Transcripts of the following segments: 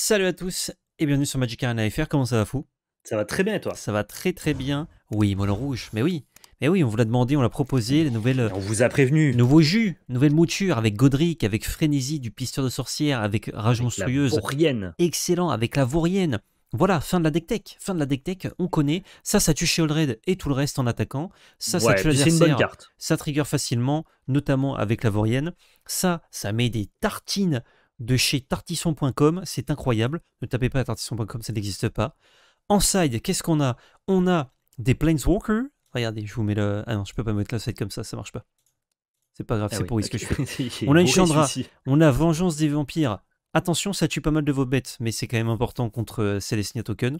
Salut à tous et bienvenue sur Magic Arena FR, comment ça va fou Ça va très bien et toi Ça va très très bien, oui, molon Rouge, mais oui, mais oui, on vous l'a demandé, on l'a proposé, les nouvelles... on vous a prévenu euh, Nouveau jus, nouvelle mouture avec Godric, avec Frénésie du Pisteur de Sorcière, avec Rage avec Monstrueuse... La Vaurienne Excellent, avec la Vaurienne voilà, fin de la deck tech. Fin de la deck tech, on connaît. Ça, ça tue chez Red et tout le reste en attaquant. Ça, ça tue l'adversaire. Ça trigger facilement, notamment avec la Vaurienne. Ça, ça met des tartines de chez tartisson.com, c'est incroyable. Ne tapez pas tartisson.com, ça n'existe pas. En side, qu'est-ce qu'on a On a des Planeswalker. Regardez, je vous mets le. Ah non, je peux pas mettre la side comme ça, ça marche pas. C'est pas grave, ah c'est pour risque que je fais. on a une Chandra, on a Vengeance des Vampires. Attention, ça tue pas mal de vos bêtes, mais c'est quand même important contre euh, Celestia Token.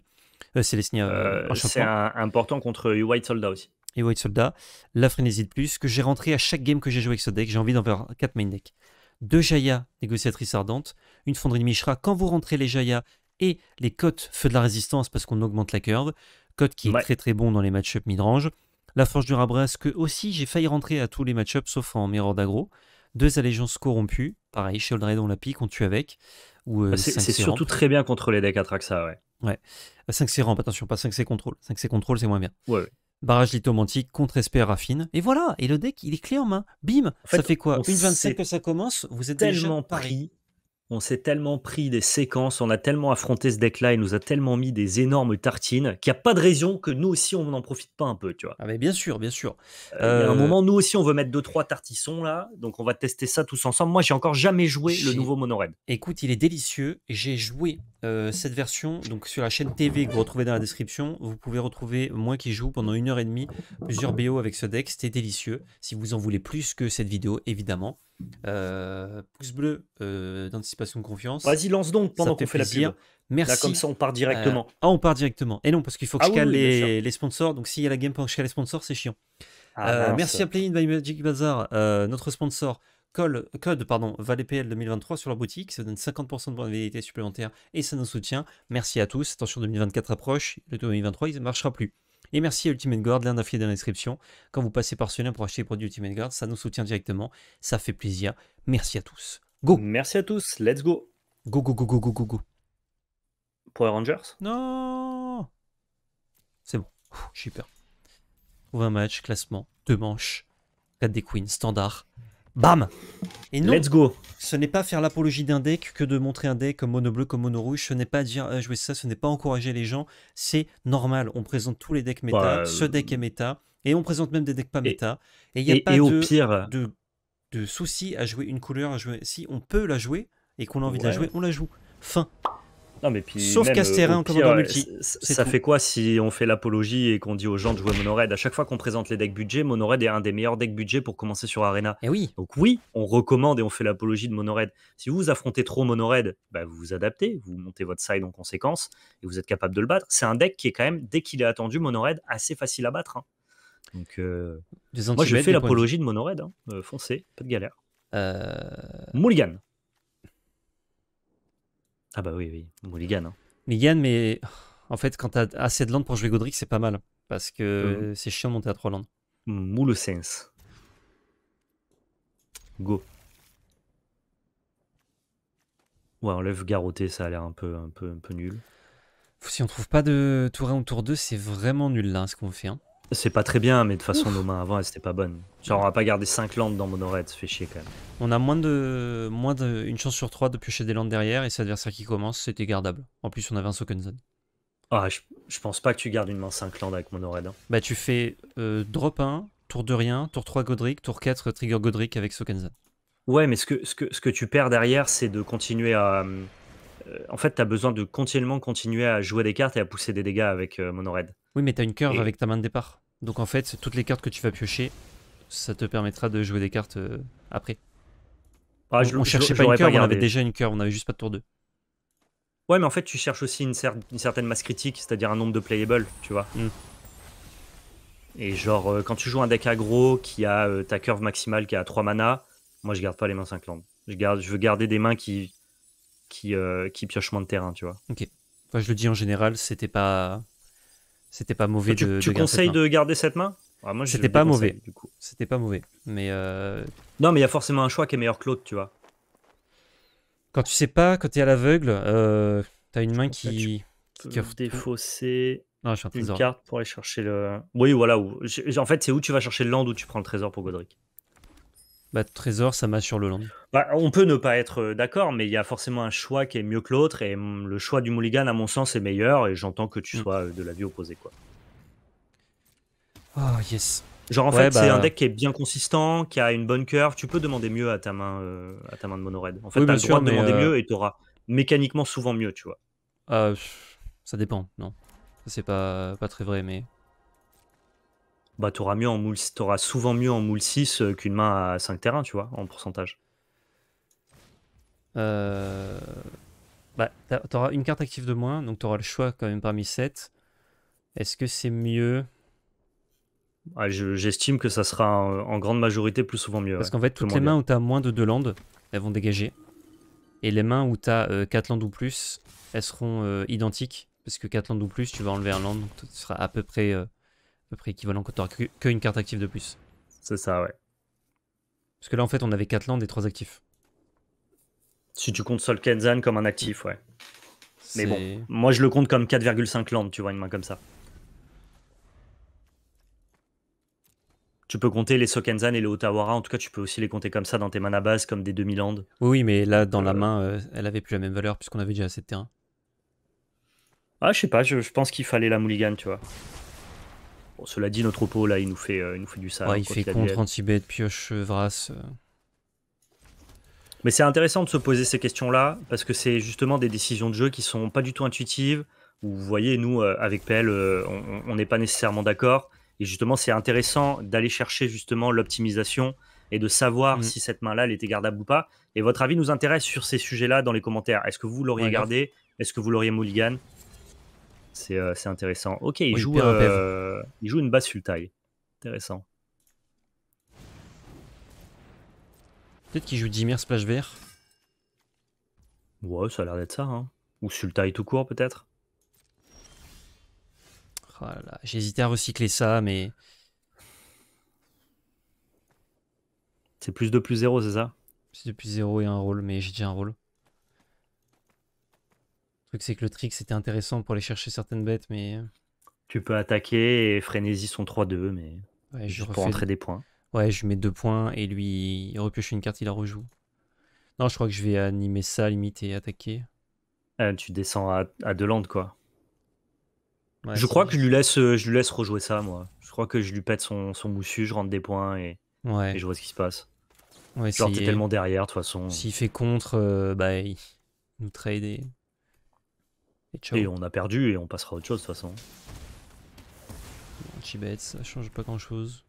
Euh, Celestia. Euh, c'est important contre White Soldat aussi White Soldat, la frénésie de plus, que j'ai rentré à chaque game que j'ai joué avec ce deck. J'ai envie d'en faire 4 main deck. Deux Jaya, négociatrice ardente, une fonderie Mishra. Quand vous rentrez les Jaya et les cotes feu de la résistance, parce qu'on augmente la curve, cote qui est très très bon dans les match ups mid-range. La Forge du Rabras, que aussi j'ai failli rentrer à tous les match sauf en Mirror d'agro. Deux allégeances corrompues, pareil, chez Raid on la pique, on tue avec. Euh, bah, c'est surtout très bien contre les decks Atraxa, ouais. Ouais. 5C euh, ramp, attention, pas 5 c'est contrôle. 5 c'est contrôle, c'est moins bien. Ouais, ouais barrage lithomantique contre SP Raffine. Et voilà, et le deck, il est clé en main. Bim, ça fait quoi Une 27 que ça commence, vous êtes tellement Paris on s'est tellement pris des séquences, on a tellement affronté ce deck-là, il nous a tellement mis des énormes tartines qu'il n'y a pas de raison que nous aussi on n'en profite pas un peu, tu vois. Ah, mais bien sûr, bien sûr. À euh, un euh, moment, nous aussi on veut mettre deux trois tartissons là, donc on va tester ça tous ensemble. Moi, j'ai encore jamais joué le nouveau Monored. Écoute, il est délicieux. J'ai joué euh, cette version donc sur la chaîne TV que vous retrouvez dans la description. Vous pouvez retrouver moi qui joue pendant une heure et demie plusieurs BO avec ce deck. C'était délicieux. Si vous en voulez plus que cette vidéo, évidemment. Euh, pouce bleu euh, d'anticipation de confiance. Vas-y, lance donc pendant qu'on fait, la pub. Merci. Là, comme ça, on part directement. Euh, ah, on part directement. Et non, parce qu'il faut que ah je cale les, sponsors. Donc, s'il y a la game pendant que je cale les sponsors, c'est chiant. Ah, merci à play by Magic Bazaar, notre sponsor. Code, code pardon, ValetPL 2023 sur leur boutique, ça donne 50% de probabilité supplémentaire et ça nous soutient. Merci à tous. Attention, 2024 approche, le 2023 il ne marchera plus. Et merci à Ultimate Guard, lien d'affilié dans la description. Quand vous passez par ce lien pour acheter les produits Ultimate Guard, ça nous soutient directement, ça fait plaisir. Merci à tous. Go Merci à tous, let's go Go, go, go, go, go, go, go. Pour les Rangers Non C'est bon, Super. peur. Trouve un match, classement, deux manches, 4 des queens, standard. Bam Et nous Let's go Ce n'est pas faire l'apologie d'un deck que de montrer un deck comme mono bleu, comme mono rouge. Ce n'est pas dire euh, jouer ça, ce n'est pas encourager les gens. C'est normal. On présente tous les decks méta. ce deck est méta. Et on présente même des decks pas méta. Et il n'y a pas de, soucis souci à jouer une couleur. À jouer. Si on peut la jouer et qu'on a envie de la jouer, on la joue. Fin mais puis Sauf qu'à en commandant multi. Ça fait quoi si on fait l'apologie et qu'on dit aux gens de jouer Monoraid À chaque fois qu'on présente les decks budget, Monoraid est un des meilleurs decks budget pour commencer sur Arena. Et eh oui. Donc oui, on recommande et on fait l'apologie de Monoraid. Si vous vous affrontez trop Monoraid, bah, vous vous adaptez, vous montez votre side en conséquence et vous êtes capable de le battre. C'est un deck qui est quand même, dès qu'il est attendu, Monoraid, assez facile à battre. Hein. Donc euh, moi je fais l'apologie de, de hein. euh, foncez, pas de galère. Euh... Ah bah oui, oui. Mulligan. Hein. mais en fait, quand t'as assez de landes pour jouer Godric, c'est pas mal. Parce que mhm. c'est chiant de monter à 3 landes. Moule sens. Go. Ouais, enlève garroté, ça a l'air un peu, un, peu, un peu nul. Si on trouve pas de tour 1 ou tour 2, c'est vraiment nul là hein, ce qu'on fait. Hein. C'est pas très bien, mais de toute façon, nos mains avant, c'était pas bonnes. Genre, on va pas garder 5 landes dans monored, ça fait chier quand même. On a moins de. moins de. une chance sur 3 de piocher des landes derrière, et cet adversaire qui commence, c'était gardable. En plus, on avait un Sokenzan. Ah, je, pense pas que tu gardes une main 5 landes avec monored. Hein. Bah, tu fais euh, drop 1, tour de rien, tour 3 Godric, tour 4 trigger Godric avec Sokenzan. Ouais, mais ce que, ce que, ce que tu perds derrière, c'est de continuer à. Euh, en fait, t'as besoin de continuellement continuer à jouer des cartes et à pousser des dégâts avec euh, Monored. Oui, mais t'as une curve avec ta main de départ. Donc en fait, toutes les cartes que tu vas piocher, ça te permettra de jouer des cartes euh, après. Ah, on, cherchait pas une curve, on avait déjà une curve, on avait juste pas de tour 2. Ouais, mais en fait, tu cherches aussi une, certaine masse critique, c'est-à-dire un nombre de playables, tu vois. Hmm. Et genre, euh, quand tu joues un deck aggro qui a euh, ta curve maximale qui a 3 mana, moi je garde pas les mains 5 landes. Je, garde, je veux garder des mains qui, qui, qui piochent moins de terrain, tu vois. Ok. je le dis en général, c'était pas. C'était pas mauvais tu, de, tu de conseilles de garder cette main ah, C'était pas mauvais. Du coup. C'était pas mauvais. Mais euh, Non, mais il y a forcément un choix qui est meilleur que l'autre, tu vois. Quand tu sais pas, quand t'es à l'aveugle, euh, t'as une main qui. qui défausser non, une carte pour aller chercher le. Oui, voilà. Où... En fait, c'est où tu vas chercher le land où tu prends le trésor pour Godric. Bah, trésor, ça m'assure sur le land. Bah, on peut ne pas être euh, d'accord, mais il y a forcément un choix qui est mieux que l'autre, et le choix du mulligan, à mon sens, est meilleur, et j'entends que tu mm. sois euh, de la vie opposée, Quoi. Oh, yes. Genre, en fait, c'est bah un deck qui est bien consistant, qui a une bonne curve. Tu peux demander mieux à ta main, euh, à ta main de mono En fait, tu as le droit de demander mieux, et tu auras mécaniquement souvent mieux, tu vois. Euh, ça dépend, non. C'est pas, pas très vrai, mais bah, t'auras mieux en auras souvent mieux en moule 6 euh, qu'une main à 5 terrains, tu vois, en pourcentage. Euh... Bah, t'auras une carte active de moins, donc t'auras le choix quand même parmi 7. Est-ce que c'est mieux ah, J'estime que ça sera en, grande majorité plus souvent mieux. Parce qu'en fait, toutes les mains où t'as moins de 2 landes, elles vont dégager. Et les mains où t'as euh, as 4 landes ou plus, elles seront euh, identiques. Parce que 4 landes ou plus, tu vas enlever un land, donc tu seras à peu près peu près équivalent quand tu n'auras qu'une carte active de plus. C'est ça, ouais. Parce que là, en fait, on avait 4 landes et 3 actifs. Si tu comptes Sol Kenzan comme un actif, ouais. Mais bon, moi je le compte comme 4,5 landes, tu vois, une main comme ça. Tu peux compter les Sokenzan et les Otawara, en tout cas tu peux aussi les compter comme ça dans tes à base comme des demi-landes. Oui, mais là dans la euh, main, euh, elle avait plus la même valeur puisqu'on avait déjà assez de terrain. Ah, je sais pas, je, pense qu'il fallait la mulligan, tu vois cela dit, notre pot là, il nous fait, euh, il nous fait du sale. Hein, il fait contre anti pioche, euh, vras. Euh. Mais c'est intéressant de se poser ces questions-là, parce que c'est justement des décisions de jeu qui sont pas du tout intuitives. vous voyez, nous, avec PL, on n'est pas nécessairement d'accord. Et justement, c'est intéressant d'aller chercher justement l'optimisation et de savoir mm. si cette main-là, elle était gardable ou pas. Et votre avis nous intéresse sur ces sujets-là dans les commentaires. Est-ce que vous l'auriez gardé Est-ce que vous l'auriez mulligan euh, c'est intéressant. Ok, il, joue, euh, il joue une basse Sultai. Intéressant. Peut-être qu'il joue Dimir Splash Vert. Ouais, ça a l'air d'être ça. Hein. Ou Sultai tout court, peut-être. Oh J'ai hésité à recycler ça, mais. C'est plus de plus 0, c'est ça C'est de plus 0 et un rôle, mais j'ai déjà un rôle truc, c'est que le trick, c'était intéressant pour aller chercher certaines bêtes, mais. Euh. Tu peux attaquer et Frénésie son 3-2, mais. je pour rentrer des points. Ouais, je mets deux points et lui, il repioche une carte, il la rejoue. Non, je crois que je vais animer ça, limite, et attaquer. Euh, tu descends à, à deux landes, quoi. je crois que je lui, laisse, euh, je lui laisse rejouer ça, moi. Je crois que je lui pète son, son moussu, je rentre des points et, ouais. et je vois ce qui se passe. Ouais, tellement derrière, de toute façon. S'il fait contre, bah, il nous trade et... Et, on a perdu et on passera à autre chose de toute façon. Chibets, ça change pas grand chose.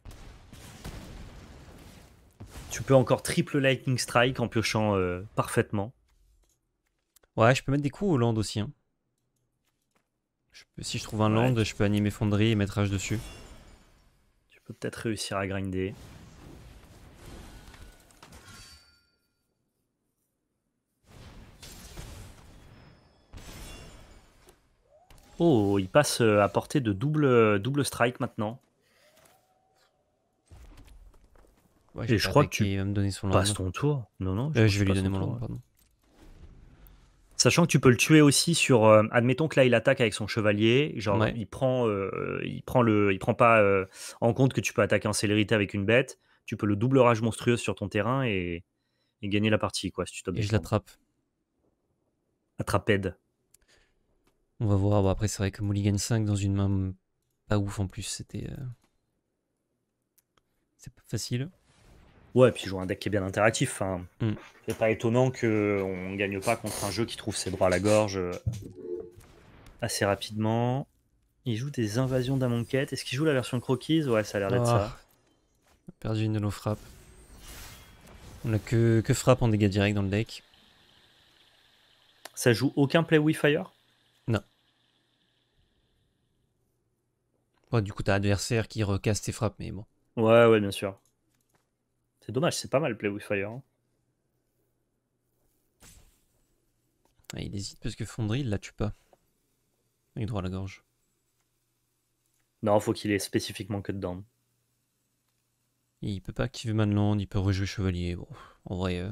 Tu peux encore triple Lightning Strike en piochant euh, parfaitement. Ouais, je peux mettre des coups au land aussi. Hein. si je trouve un land, je peux animer fonderie et mettre rage dessus. Tu peux peut-être réussir à grinder. Oh, il passe euh, à portée de double, euh, double strike maintenant. Et je crois que tu me son ton tour. Non, non, je, euh, vais lui donner mon tour, pardon. Sachant que tu peux le tuer aussi sur. admettons que là, il attaque avec son chevalier. Genre, il, prend, il, prend le, il prend pas en compte que tu peux attaquer en célérité avec une bête. Tu peux le double rage monstrueux sur ton terrain et, gagner la partie, quoi, si tu Et je l'attrape. Attrapède. On va voir. après, c'est vrai que Mulligan 5 dans une main hum, pas ouf en plus, c'était. Euh, c'est pas facile. Ouais, et puis joue un deck qui est bien interactif. Hum. C'est pas étonnant qu'on gagne pas contre un jeu qui trouve ses bras à la gorge euh, assez rapidement. Il joue des invasions d'Amonquette, Est-ce qu'il joue la version croquise Ouais, ça a l'air d'être On ça. Ah, perdu une de nos frappes. On a que, que frappe en dégâts directs dans le deck. Ça joue aucun play with fire du coup, t'as adversaire qui recasse tes frappes, mais bon. Ouais, ouais, bien sûr. C'est dommage, c'est pas mal Play with Fire. Hein. Ah, il hésite parce que Fondry, il la tue pas. Avec droit à la gorge. Non, faut qu'il ait spécifiquement cut down. Il peut pas activer Manland, il peut rejouer Chevalier. Bon, en vrai, euh,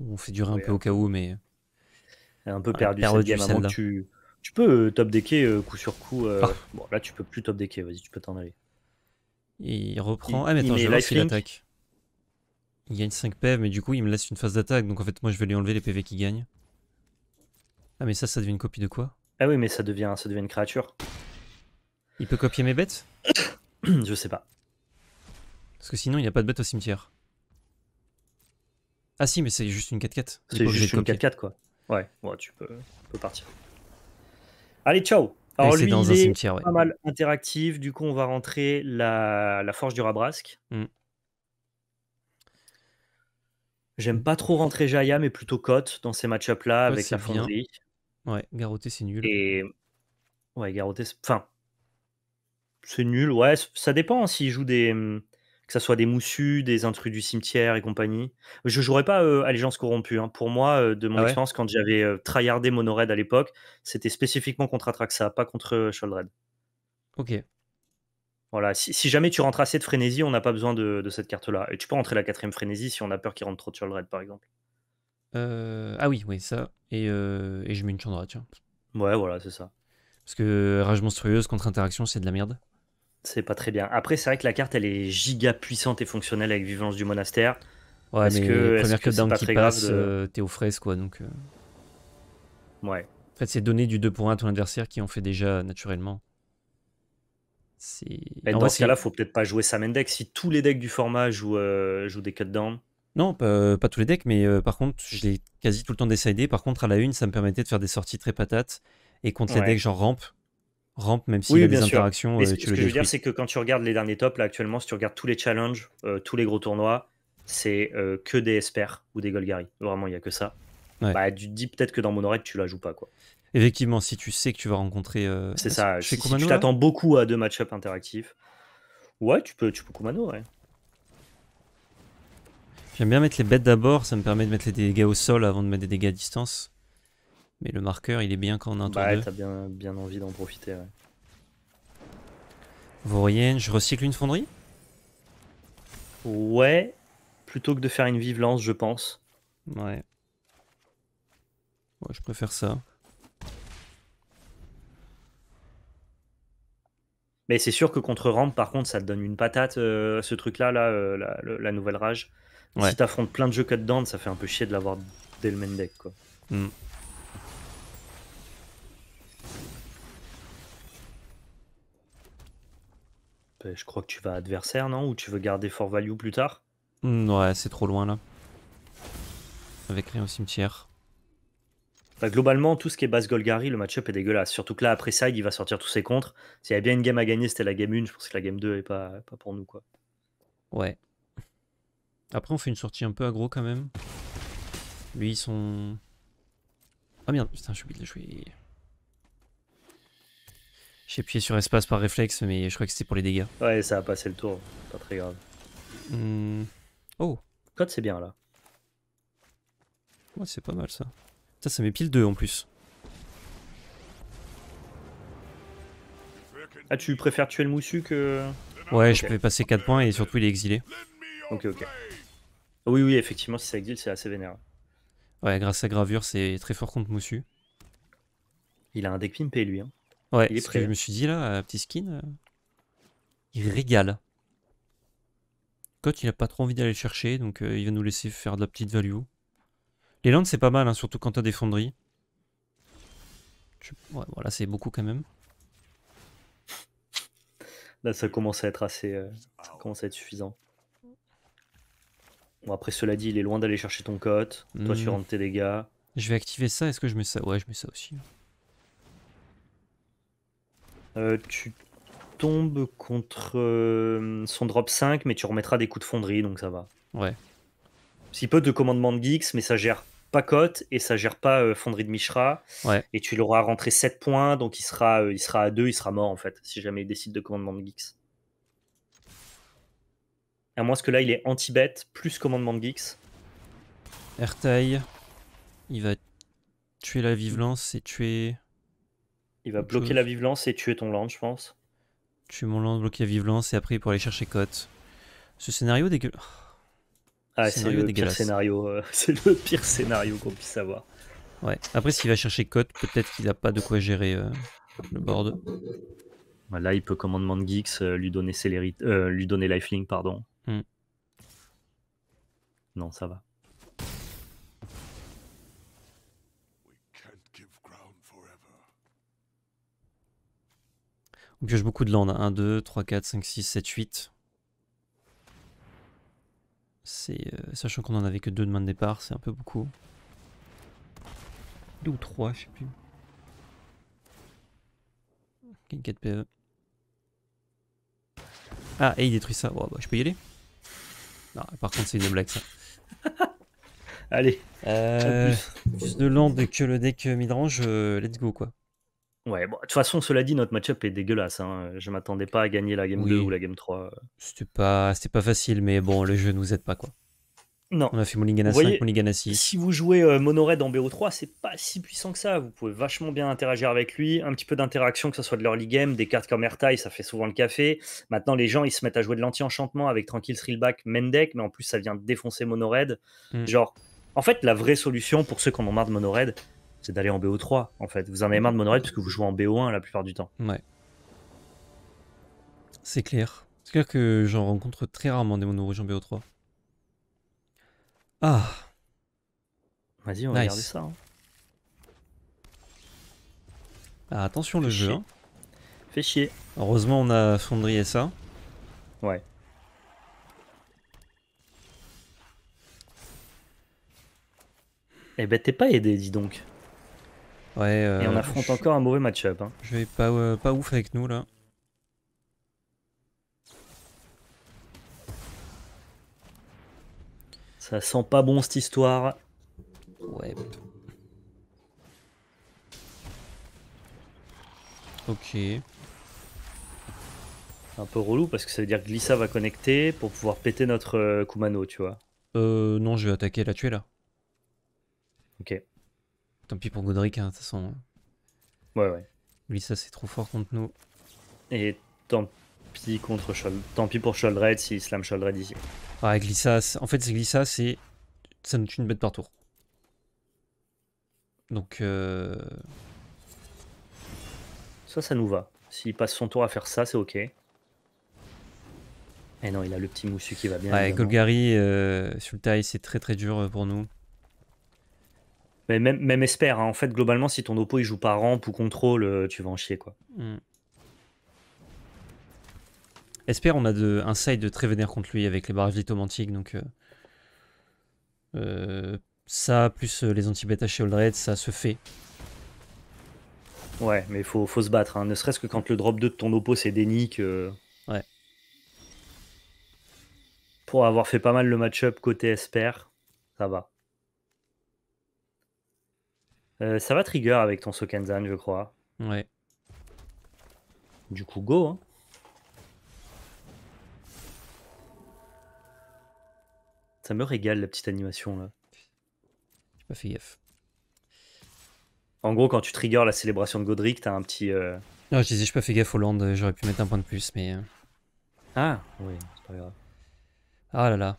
on fait durer un peu au cas où, mais. Un peu ah, perdu perdu, game, tu, tu peux euh, top decker euh, coup sur coup. Euh, bon, là, tu peux plus top decker. Vas-y, tu peux t'en aller. Il reprend. Il, ah, mais attends, je vais attaque. Il gagne 5 PV, mais du coup, il me laisse une phase d'attaque. Donc, en fait, moi, je vais lui enlever les PV qu'il gagne. Ah, mais ça, ça devient une copie de quoi Ah, oui, mais ça devient, ça devient une créature. Il peut copier mes bêtes Je sais pas. Parce que sinon, il n'y a pas de bêtes au cimetière. Ah, si, mais c'est juste une 4-4. C'est juste une 4-4, quoi. Ouais, bon, tu peux partir. Allez, ciao. Alors, lui, dans il un est cimetière, pas mal interactif. Du coup, on va rentrer la, la forge du Rabrasque. Mm. J'aime pas trop rentrer Jaya, mais plutôt Cote dans ces match là avec la fonderie. Ouais, Garoté, c'est nul. Et... Ouais, Garoté, enfin, c'est nul. Ouais, ça dépend hein, s'il joue des hmm, que ça soit des moussus, des intrus du cimetière et compagnie. Je jouerais pas euh, Allégeance corrompue. Hein. Pour moi, de mon ah expérience, quand j'avais tryhardé Monored à l'époque, c'était spécifiquement contre Atraxa, pas contre Sholdred. Ok. Voilà, si, jamais tu rentres assez de frénésie, on n'a pas besoin de, cette carte-là. Et tu peux rentrer la quatrième frénésie si on a peur qu'il rentre trop de Sholdred, par exemple. ah oui, oui, ça. Et, et je mets une Chandra, tiens. Ouais, voilà, c'est ça. Parce que euh, Rage Monstrueuse contre Interaction, c'est de la merde. C'est pas très bien. Après, c'est vrai que la carte, elle est giga puissante et fonctionnelle avec Vivance du Monastère. Ouais, parce mais que, première que, qui passe, euh, t'es aux fraises, quoi. Donc, euh. Ouais. En fait, c'est donner du 2 pour 1 à ton adversaire qui en fait déjà naturellement. c'est dans ce cas-là, faut peut-être pas jouer ça Deck. Si tous les decks du format jouent, euh, jouent des cutdowns. Non, euh, pas, tous les decks, mais par contre, je l'ai quasi tout le temps décidé. Par contre, à la une, ça me permettait de faire des sorties très patates. Et contre les decks genre rampe, rampe, même s'il oui, y a des interactions. Euh, ce, que je veux dire, c'est que quand tu regardes les derniers tops, là, actuellement, si tu regardes tous les challenges, euh, tous les gros tournois, c'est euh, que des Esper ou des Golgari. Vraiment, il n'y a que ça. Bah, tu te dis peut-être que dans mon tu la joues pas, quoi. Effectivement, si tu sais que tu vas rencontrer. c'est ça, je tu t'attends beaucoup à deux match-up interactifs. Ouais, tu peux, tu peux Kumano, ouais. J'aime bien mettre les bêtes d'abord, ça me permet de mettre les dégâts au sol avant de mettre des dégâts à distance. Mais le marqueur, il est bien quand on a bah, Ouais, t'as bien, bien envie d'en profiter, ouais. Vaurienne, je recycle une fonderie Ouais, plutôt que de faire une vive lance, je pense. Ouais. Ouais, je préfère ça. Mais c'est sûr que contre rampe, par contre, ça te donne une patate, euh, ce truc-là, là, euh, la, nouvelle rage. Si t'affrontes plein de jeux cut ça fait un peu chier de l'avoir dès le main deck. Quoi. Hmm. Ben, je crois que tu vas adversaire, non Ou tu veux garder Fort Value plus tard hmm, Ouais, c'est trop loin là. Avec rien au cimetière. Bah, globalement, tout ce qui est base Golgari, le match-up est dégueulasse. Surtout que là, après ça, il va sortir tous ses contres. S'il y avait bien une game à gagner, c'était la game 1. Je pense que la game 2 est pas, pas pour nous. quoi. Ouais. Après, on fait une sortie un peu aggro quand même. Lui, ils sont. Ah merde, putain, je suis obligé de jouer. J'ai appuyé sur espace par réflexe, mais je crois que c'était pour les dégâts. Ouais, ça a passé le tour. Pas très grave. Hmm. Oh. Code, c'est bien là. Ouais, c'est pas mal ça. Ça, ça met pile 2 en plus. Ah, tu préfères tuer le moussu que. Ouais, je peux passer 4 points et surtout il est exilé. Ok, ok. Ah oui, oui, effectivement, si ça exile, c'est assez vénère. Ouais, grâce à Gravure, c'est très fort contre Moussu. Il a un deck pimpé, lui. Hein. Ouais, ce Que je me suis dit là, petit skin, euh, il régale. Cote, il a pas trop envie d'aller chercher, donc euh, il va nous laisser faire de la petite value. Les landes, c'est pas mal, hein, surtout quand t'as des fonderies. Ouais, voilà, c'est beaucoup quand même. Là, ça commence à être assez. Euh, ça commence à être suffisant. Bon, après, cela dit, il est loin d'aller chercher ton cote. Toi, tu hmm. rentres tes dégâts. Je vais activer ça. Est-ce que je mets ça Ouais, je mets ça aussi. Euh, tu tombes contre euh, son drop 5, mais tu remettras des coups de fonderie, donc ça va. Ouais. Si peu de commandement de Geeks, mais ça gère pas cote et ça gère pas euh, fonderie de Mishra. Ouais. Et tu l'auras rentré 7 points, donc il sera, il sera à 2, il sera mort en fait, si jamais il décide de commandement de Geeks. À moins que là il est anti bête plus commandement de Geeks. Ertail, il va tuer la vivelance et tuer il va bloquer la vive lance et tuer ton land, je pense. Tuer mon land, bloquer la vive lance et après pour aller chercher cote. Ce scénario dégueulasse. Ah, c'est le pire scénario. Euh, c'est le pire scénario qu'on puisse avoir. Ouais. Après, s'il va chercher cote, peut-être qu'il n'a pas de quoi gérer euh, le board. Bah, là, il peut commandement de Geeks euh, lui donner célérité, lui donner lifelink, pardon. Hmm. Non, ça va. On pioche beaucoup de land, 1, 2, 3, 4, 5, 6, 7, 8. C'est, euh, sachant qu'on en avait que 2 de main de départ, c'est un peu beaucoup. 2 ou 3, je sais plus. Ok, 4 PE. Ah, et il détruit ça. Oh, bah, je peux y aller Non, ah, par contre, c'est une blague, ça. Allez. Euh, plus de land que le deck midrange, euh, let's go, quoi. Ouais, bon, de toute façon, cela dit, notre match-up est dégueulasse. je hein. Je m'attendais pas à gagner la game 2 ou la game 3. Euh. C'était pas, c'était pas facile, mais bon, le jeu nous aide pas, quoi. Non. On a fait Mulligan à 5, 6. Si vous jouez euh, Monored en BO3, c'est pas si puissant que ça. Vous pouvez vachement bien interagir avec lui. Un petit peu d'interaction, que ce soit de l'early game, des cartes comme Ertai, ça fait souvent le café. Maintenant, les gens, ils se mettent à jouer de l'anti-enchantement avec Tranquille Thrillback, Mendek, mais en plus, ça vient défoncer Monored. Hmm. Genre, en fait, la vraie solution pour ceux qui en ont marre de Monored, c'est d'aller en BO3 en fait. Vous en avez marre de monorail parce que vous jouez en BO1 la plupart du temps. Ouais. C'est clair. C'est clair que j'en rencontre très rarement des rouges en BO3. Ah. Vas-y, on va garder ça. Hein. Ah, attention le jeu. Hein. Fait chier. Heureusement, on a et ça. Ouais. Eh ben, t'es pas aidé, dis donc. Ouais, et on euh, affronte encore un mauvais match-up. Hein. Je vais pas, euh, pas ouf avec nous là. Ça sent pas bon cette histoire. Ouais. Ok. Un peu relou parce que ça veut dire que Glissa va connecter pour pouvoir péter notre euh, Kumano, tu vois. Euh, non, je vais attaquer la tuer là. Ok. Tant pis pour Godric, hein, de toute façon. Ouais, ouais. Lui, ça, c'est trop fort contre nous. Et tant pis contre Shol... Tant pis pour Sholdred s'il slam Sholdred ici. Ouais ah, Glissas, en fait, c'est Glissa, c'est. Ça nous tue une bête par tour. Donc. Euh... Ça, ça nous va. S'il passe son tour à faire ça, c'est ok. Et eh non, il a le petit moussu qui va bien. Ouais, Golgari euh, sur le c'est très très dur euh, pour nous. Mais même, même espère, hein. en fait, globalement, si ton oppo il joue pas ramp ou contrôle, euh, tu vas en chier quoi. Mm. Esper, on a de, un side de très vénère contre lui avec les barrages lithomantiques, donc euh, euh, ça, plus les anti à chez Red, ça se fait. Ouais, mais faut, faut se battre, hein. ne serait-ce que quand le drop 2 de ton oppo c'est déni Ouais. Pour avoir fait pas mal le match-up côté Esper, ça va. Euh, ça va trigger avec ton Sokenzan, je crois. Ouais. Du coup, go. Hein. Ça me régale la petite animation là. J'ai pas fait gaffe. En gros, quand tu triggers la célébration de Godric, t'as un petit. Non, euh, ah, je disais, j'ai pas fait gaffe au land, j'aurais pu mettre un point de plus, mais. Euh. Ah, oui, c'est pas grave. Ah là là.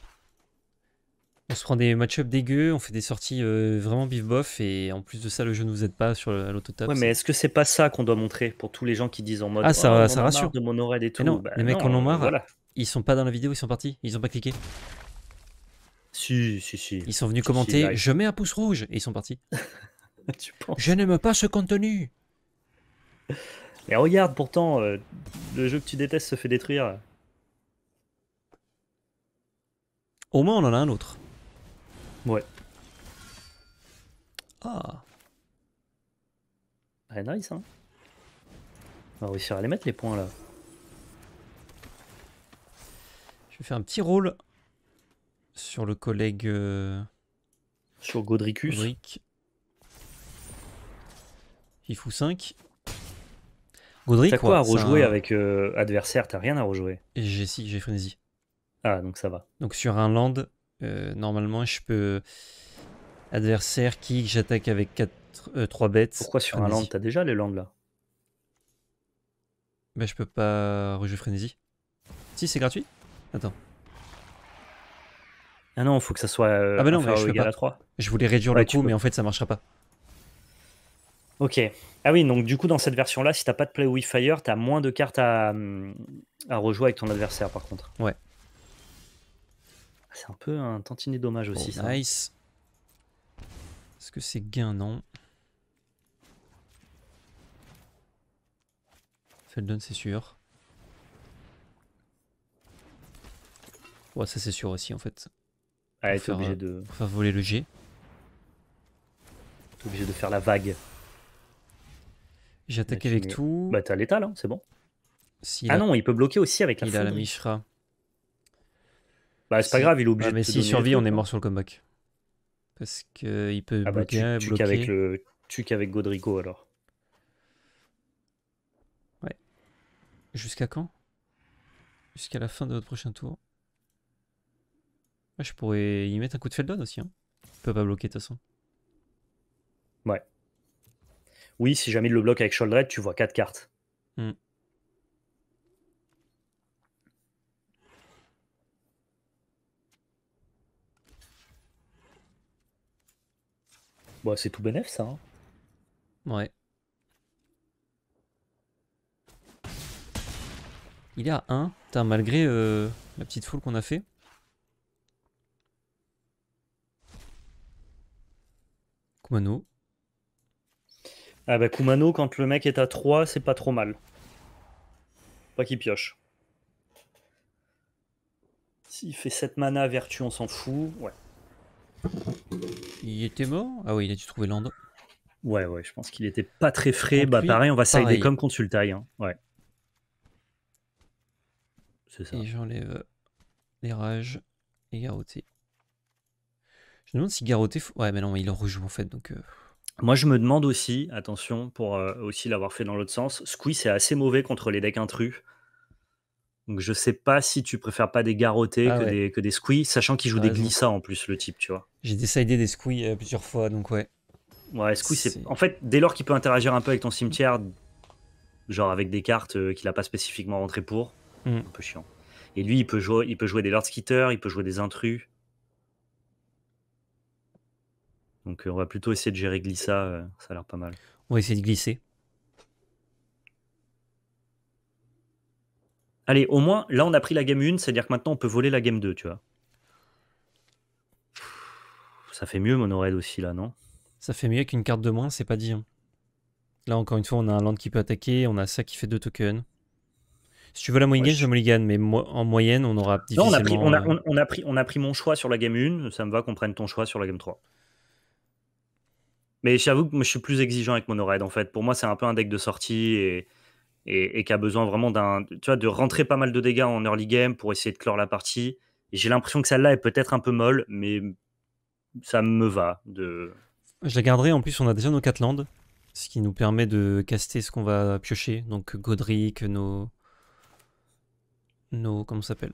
On se prend des match-up dégueux, on fait des sorties euh, vraiment bif-bof, et en plus de ça, le jeu ne vous aide pas sur l'autotap. Ouais, mais est-ce que c'est pas ça qu'on doit montrer pour tous les gens qui disent en mode Ah, ça, oh, rassure. mon et tout. Bah les mecs en ont marre, ils sont pas dans la vidéo, ils sont partis, ils ont pas cliqué. Si, si, si. Ils sont venus commenter Je mets un pouce rouge, et ils sont partis. Je n'aime pas ce contenu. Mais regarde, pourtant, euh, le jeu que tu détestes se fait détruire. Au moins, on en a un autre. Ouais. Ah. Rien ah, nice, hein. On va réussir à les mettre, les points, là. Je vais faire un petit rôle sur le collègue... Euh, sur Godricus. Godric. Il fout 5. Godric, t'as quoi, à rejouer avec euh, adversaire T'as rien à rejouer. J'ai si, j'ai frénésie. Ah, donc ça va. Donc sur un land, euh, normalement, je peux. Adversaire, kick, j'attaque avec 4, 3 euh, bêtes. Pourquoi sur un land T'as déjà les landes là Bah, je peux pas rejouer Frenzy. Si, c'est gratuit Attends. Ah non, faut que ça soit. Euh, ah ben non, je 3. Je voulais réduire le coût, mais en fait, ça marchera pas. Ok. Ah oui, donc du coup, dans cette version-là, si t'as pas de Play with Fire, t'as moins de cartes à, à rejouer avec ton adversaire, par contre. Ouais. C'est un peu un tantinet dommage aussi, oh, ça. Hein. Nice. Est-ce que c'est gain Non. Feldon, c'est sûr. Ouais, ça c'est sûr aussi en fait. Ah, obligé euh, de. faire voler le G. T'es obligé de faire la vague. J'attaque avec tout. Bah, t'as l'étal, hein, c'est bon. ah non, il peut bloquer aussi avec la Il a la Mishra. Bah, c'est pas grave, il est obligé mais s'il survit, on est mort sur le comeback. Parce qu'il peut ah bah, bloquer, tu, Avec le, qu'avec Godrigo alors. Ouais. Jusqu'à quand Jusqu'à la fin de notre prochain tour. je pourrais y mettre un coup de Feldon aussi. Hein. Il peut pas bloquer de toute façon. Ouais. Oui, si jamais il le bloque avec Sholdred, tu vois 4 cartes. Hmm. Bah, c'est tout bénef ça. Hein. Ouais. Il est à 1. malgré euh, la petite foule qu'on a fait. Kumano. Ah bah Kumano, quand le mec est à 3, c'est pas trop mal. Pas qu'il pioche. S'il fait 7 mana vertu, on s'en fout. Ouais. Il était mort Ah oui, il a dû trouver l'endroit. Ouais, ouais, je pense qu'il était pas très frais. Bah, pareil, on va s'aider comme contre hein. Ouais. C'est ça. Et j'enlève euh, les rages et Garoté. Je me demande si Garoté. Ouais, mais non, il en rejoue en fait. donc... Euh. Moi, je me demande aussi, attention, pour euh, aussi l'avoir fait dans l'autre sens, Squeeze c'est assez mauvais contre les decks intrus. Donc, je sais pas si tu préfères pas des Garotés ah que, des, que sachant qu'il joue des glissas en plus, le type, tu vois. J'ai décidé des squis euh, plusieurs fois, donc ouais. Ouais, squee, c'est. En fait, dès lors qu'il peut interagir un peu avec ton cimetière, genre avec des cartes euh, qu'il n'a pas spécifiquement rentrées pour, mm. un peu chiant. Et lui, il peut jouer, il peut jouer des Lord Skitter, il peut jouer des intrus. Donc euh, on va plutôt essayer de gérer Glissa, ça a l'air pas mal. On va essayer de glisser. Allez, au moins, là on a pris la game 1, c'est-à-dire que maintenant on peut voler la game 2, tu vois. Ça fait mieux Monorail aussi là, non Ça fait mieux qu'une carte de moins, c'est pas dit. Hein. Là encore une fois, on a un land qui peut attaquer, on a ça qui fait deux tokens. Si tu veux la moyenne, je... je mulligan, mais en moyenne, on aura difficilement... Non, on a, pris, on, a, pris, mon choix sur la game 1, ça me va qu'on prenne ton choix sur la game 3. Mais j'avoue que je suis plus exigeant avec Monoraid en fait. Pour moi, c'est un peu un deck de sortie et, et, qui a besoin vraiment d'un, tu de rentrer pas mal de dégâts en early game pour essayer de clore la partie. J'ai l'impression que celle-là est peut-être un peu molle, mais ça me va. De... Je la garderai, en plus on a déjà nos 4 landes, ce qui nous permet de caster ce qu'on va piocher, donc Godric, nos... nos comment ça s'appelle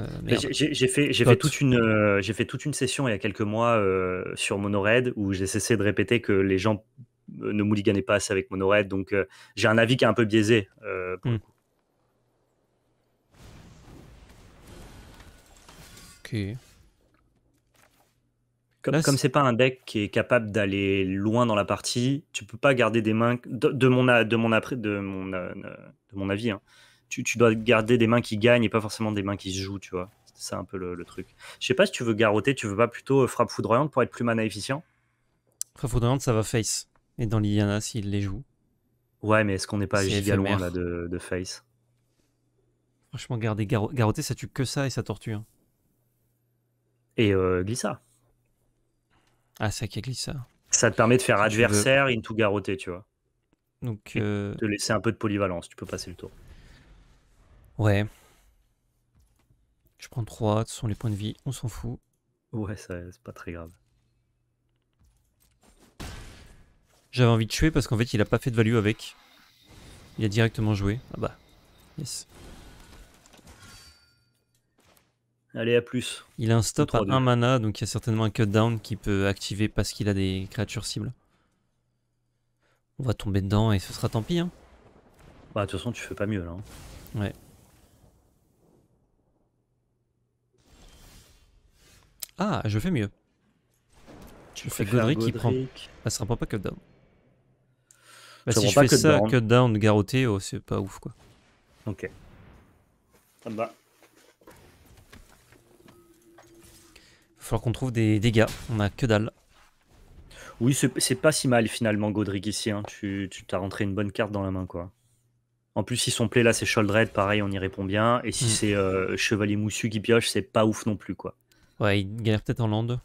euh, j'ai fait, toute une, euh, fait toute une session il y a quelques mois euh, sur Monored où j'ai cessé de répéter que les gens ne mouliganaient pas assez avec Monored. Donc j'ai un avis qui est un peu biaisé. Pour le hmm. coup. Comme, c'est pas un deck qui est capable d'aller loin dans la partie, tu peux pas garder des mains de, mon de mon après de mon euh, de mon avis. Hein. Tu, dois garder des mains qui gagnent et pas forcément des mains qui se jouent, tu vois. C'est un peu le, truc. Je sais pas si tu veux garrotter, tu veux pas plutôt euh, frappe foudroyante pour être plus mana efficient. Frappe foudroyante, ça va face. Et dans l'Iliana, s'il les joue. Ouais, mais est-ce qu'on n'est pas est loin là de, de face Franchement, garder garrotter, ça tue que ça et ça torture. Hein et euh, Glissa. Ah, ça qui est Glissa. Ça te permet de faire adversaire into garroté, tu vois. Donc, euh... laisser un peu de polyvalence, tu peux passer le tour. Ouais. Je prends 3, ce sont les points de vie, on s'en fout. Ouais, c'est pas très grave. J'avais envie de tuer parce qu'en fait, il a pas fait de value avec. Il a directement joué. Ah bah, yes. Allez, à plus. Il a un stop à 1 mana, donc il y a certainement un cutdown qui peut activer parce qu'il a des créatures cibles. On va tomber dedans et ce sera tant pis. Hein. Bah, de toute façon, tu fais pas mieux là. Hein. Ouais. Ah, je fais mieux. Tu je fais Godric qui prend. Bah, ça ne sera pas cutdown. Bah, si je fais ça, cutdown, oh c'est pas ouf quoi. Ok. Ça falloir qu'on trouve des dégâts. On a que dalle. Oui, c'est pas si mal finalement, Godric, ici. Hein. Tu t'as rentré une bonne carte dans la main, quoi. En plus, si son play là, c'est Sholdred, pareil, on y répond bien. Et si hmm. c'est euh, Chevalier Moussu qui pioche, c'est pas ouf non plus, quoi. Ouais, il galère peut-être en lande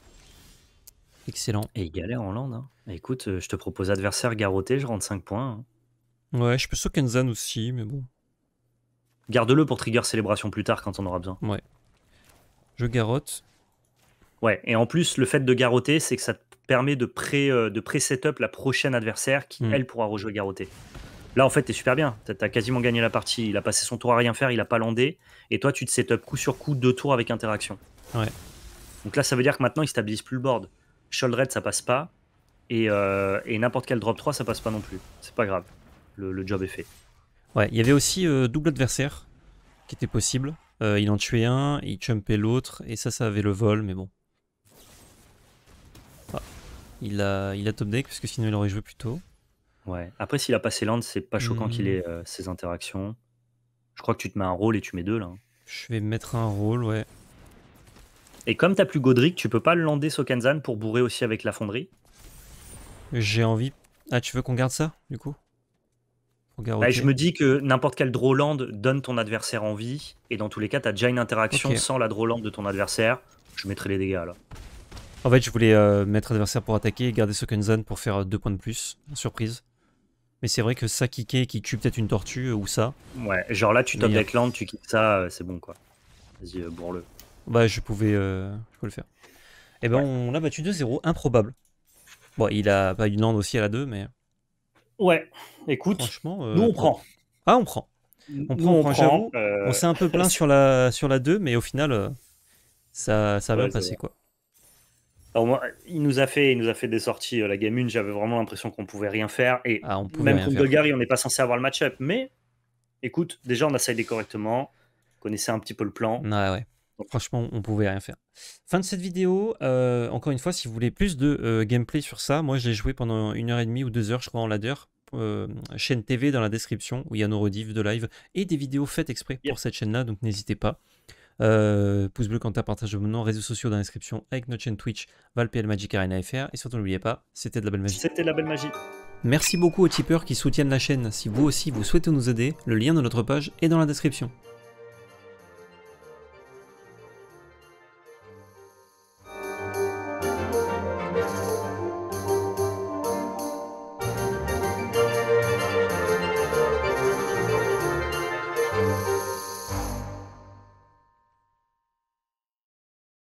Excellent. Et il galère en lande Hein. Écoute, euh, je te propose adversaire garroté, je rentre 5 points. Hein. Ouais, je peux sauter Kenzan aussi, mais bon. Garde-le pour trigger célébration plus tard quand on aura besoin. Ouais. Je garrote. Ouais, et en plus, le fait de garroter, c'est que ça te permet de euh, pré-setup la prochaine adversaire qui, mm. elle, pourra rejouer garrotter. Là, en fait, t'es super bien. T'as quasiment gagné la partie. Il a passé son tour à rien faire, il a pas landé. Et toi, tu te setup coup sur coup, deux tours avec interaction. Ouais. Donc là, ça veut dire que maintenant, il stabilise plus le board. Red ça passe pas. Et, euh, et n'importe quel drop 3, ça passe pas non plus. C'est pas grave. Le, job est fait. Ouais, il y avait aussi euh, double adversaire qui était possible. il en tuait un, il chumpait l'autre. Et ça, ça avait le vol, mais bon il a, top deck parce que sinon il aurait joué plus tôt. Ouais. Après, s'il a passé land, c'est pas choquant qu'il hmm. ait euh, ses interactions. Je crois que tu te mets un rôle et tu mets deux là. Hein. Je vais mettre un rôle, ouais. Et comme t'as plus Godric, tu peux pas le lander Sokanzan pour bourrer aussi avec la fonderie J'ai envie. Ah, tu veux qu'on garde ça, du coup bah, Je me dis que n'importe quel Drawland donne ton adversaire envie, et dans tous les cas, t'as déjà une interaction sans la land de ton adversaire. Je mettrai les dégâts là. En fait, je voulais euh, mettre adversaire pour attaquer et garder Sokenzan pour faire deux points de plus, surprise. Mais c'est vrai que ça kicker qui tue peut-être une tortue euh, ou ça. Ouais, genre là, tu top avec euh, land, tu kicks ça, c'est bon quoi. Vas-y, bourre-le. Bah, je pouvais, je peux le faire. Et eh ben, on l'a battu 2-0, improbable. Bon, il a pas une aussi à la 2, mais. Ouais, écoute, Franchement, nous on prend. Ah, on prend. On prend, on, prend, On s'est un peu plein sur la, sur la 2, mais au final, ça, ça a bien quoi il nous a fait, nous a fait des sorties. Euh, la game 1, j'avais vraiment l'impression qu'on pouvait rien faire. Et ah, même contre Golgari, on n'est pas censé avoir le match-up. Mais écoute, déjà, on a saillé correctement. connaissait un petit peu le plan. Ouais, ouais. Franchement, on pouvait rien faire. Fin de cette vidéo. Euh, encore une fois, si vous voulez plus de euh, gameplay sur ça, moi, je l'ai joué pendant une heure et demie ou deux heures, je crois, en ladder. chaîne TV dans la description où il y a nos rediffs de live et des vidéos faites exprès pour cette chaîne là donc n'hésitez pas euh, pouce bleu quand t'as partagé mon nom, réseaux sociaux dans la description, avec notre chaîne Twitch, Valpl Magic Arena FR. Et surtout, n'oubliez pas, c'était de la belle magie. C'était de la belle magie. Merci beaucoup aux tipeurs qui soutiennent la chaîne. Si vous aussi vous souhaitez nous aider, le lien de notre page est dans la description.